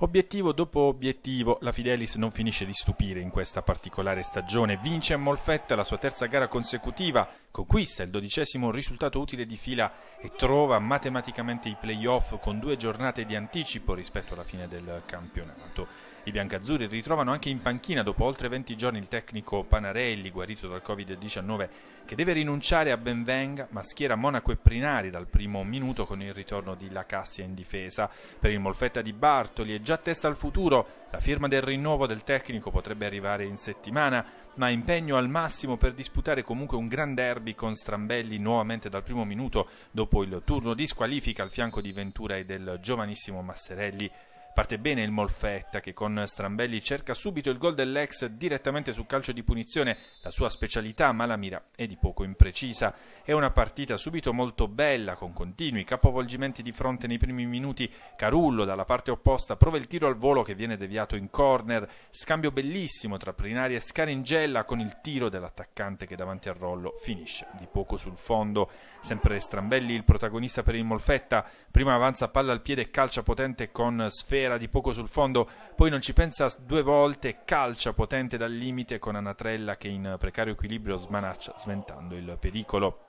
Obiettivo dopo obiettivo, la Fidelis non finisce di stupire in questa particolare stagione. Vince a Molfetta la sua terza gara consecutiva, conquista il dodicesimo risultato utile di fila e trova matematicamente i playoff con due giornate di anticipo rispetto alla fine del campionato. I biancazzurri ritrovano anche in panchina dopo oltre 20 giorni il tecnico Panarelli, guarito dal Covid-19, che deve rinunciare a Benvenga, ma schiera Monaco e Prinari dal primo minuto con il ritorno di Lacassia in difesa. Per il Molfetta di Bartoli è già testa al futuro, la firma del rinnovo del tecnico potrebbe arrivare in settimana, ma impegno al massimo per disputare comunque un gran derby con Strambelli nuovamente dal primo minuto dopo il turno di squalifica al fianco di Ventura e del giovanissimo Masserelli. Parte bene il Molfetta che con Strambelli cerca subito il gol dell'ex direttamente sul calcio di punizione, la sua specialità ma la mira è di poco imprecisa. È una partita subito molto bella con continui capovolgimenti di fronte nei primi minuti. Carullo dalla parte opposta prova il tiro al volo che viene deviato in corner, scambio bellissimo tra Prinari e Scaringella con il tiro dell'attaccante che davanti al rollo finisce di poco sul fondo. Sempre Strambelli il protagonista per il Molfetta, prima avanza palla al piede e calcia potente con sfera Riera di poco sul fondo, poi non ci pensa due volte, calcia potente dal limite con Anatrella che in precario equilibrio smanaccia sventando il pericolo.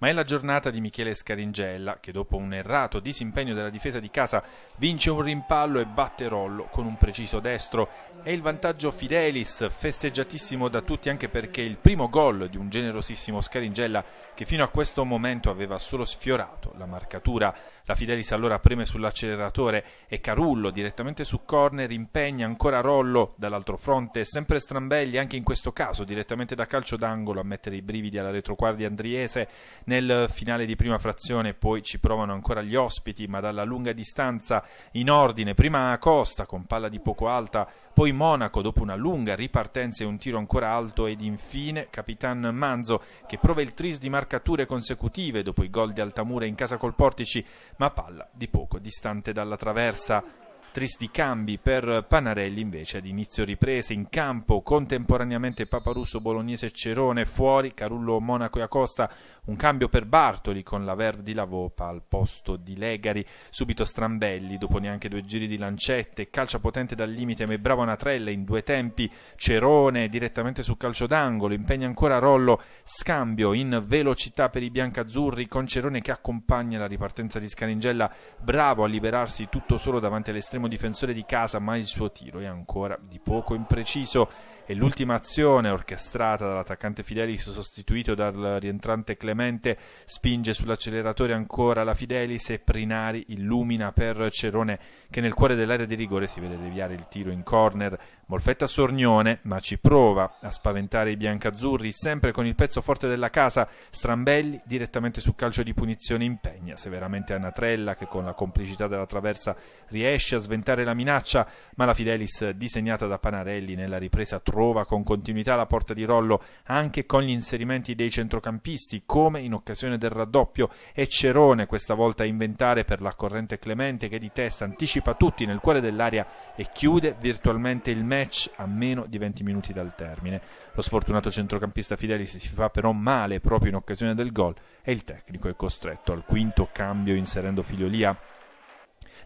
Ma è la giornata di Michele Scaringella che dopo un errato disimpegno della difesa di casa vince un rimpallo e batte Rollo con un preciso destro. È il vantaggio Fidelis, festeggiatissimo da tutti anche perché il primo gol di un generosissimo Scaringella che fino a questo momento aveva solo sfiorato la marcatura. La Fidelis allora preme sull'acceleratore e Carullo direttamente su corner impegna ancora Rollo dall'altro fronte, sempre Strambelli anche in questo caso direttamente da calcio d'angolo a mettere i brividi alla retroguardia andriese nel finale di prima frazione, poi ci provano ancora gli ospiti ma dalla lunga distanza in ordine, prima Costa con palla di poco alta, poi Monaco dopo una lunga ripartenza e un tiro ancora alto ed infine Capitan Manzo che prova il tris di marcature consecutive dopo i gol di Altamura in casa col Portici ma palla di poco distante dalla traversa tristi cambi per Panarelli invece ad inizio riprese in campo contemporaneamente Paparusso, Bolognese, Cerone fuori, Carullo, Monaco e Acosta un cambio per Bartoli con la Verdi Lavopa al posto di Legari subito Strambelli dopo neanche due giri di lancette calcia potente dal limite ma è bravo Natrella in due tempi Cerone direttamente sul calcio d'angolo impegna ancora Rollo scambio in velocità per i biancazzurri con Cerone che accompagna la ripartenza di Scaringella bravo a liberarsi tutto solo davanti all'estremo primo difensore di casa, ma il suo tiro è ancora di poco impreciso e l'ultima azione orchestrata dall'attaccante Fidelis sostituito dal rientrante Clemente spinge sull'acceleratore ancora la Fidelis e Prinari illumina per Cerone che nel cuore dell'area di rigore si vede deviare il tiro in corner Molfetta Sornione ma ci prova a spaventare i biancazzurri sempre con il pezzo forte della casa Strambelli direttamente sul calcio di punizione impegna severamente Anatrella che con la complicità della traversa riesce a sventare la minaccia ma la Fidelis disegnata da Panarelli nella ripresa troppo trova con continuità la porta di Rollo anche con gli inserimenti dei centrocampisti, come in occasione del raddoppio e Cerone questa volta a inventare per la corrente Clemente che di testa anticipa tutti nel cuore dell'area e chiude virtualmente il match a meno di 20 minuti dal termine. Lo sfortunato centrocampista Fidelis si fa però male proprio in occasione del gol e il tecnico è costretto al quinto cambio inserendo Figliolia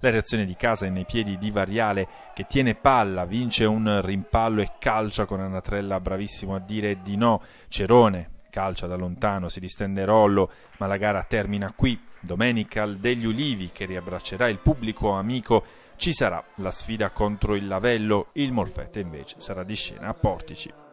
la reazione di casa è nei piedi di Variale che tiene palla, vince un rimpallo e calcia con Anatrella bravissimo a dire di no. Cerone calcia da lontano, si distende Rollo, ma la gara termina qui. Domenica al degli Ulivi che riabbraccerà il pubblico amico ci sarà la sfida contro il Lavello, il Morfette invece sarà di scena a Portici.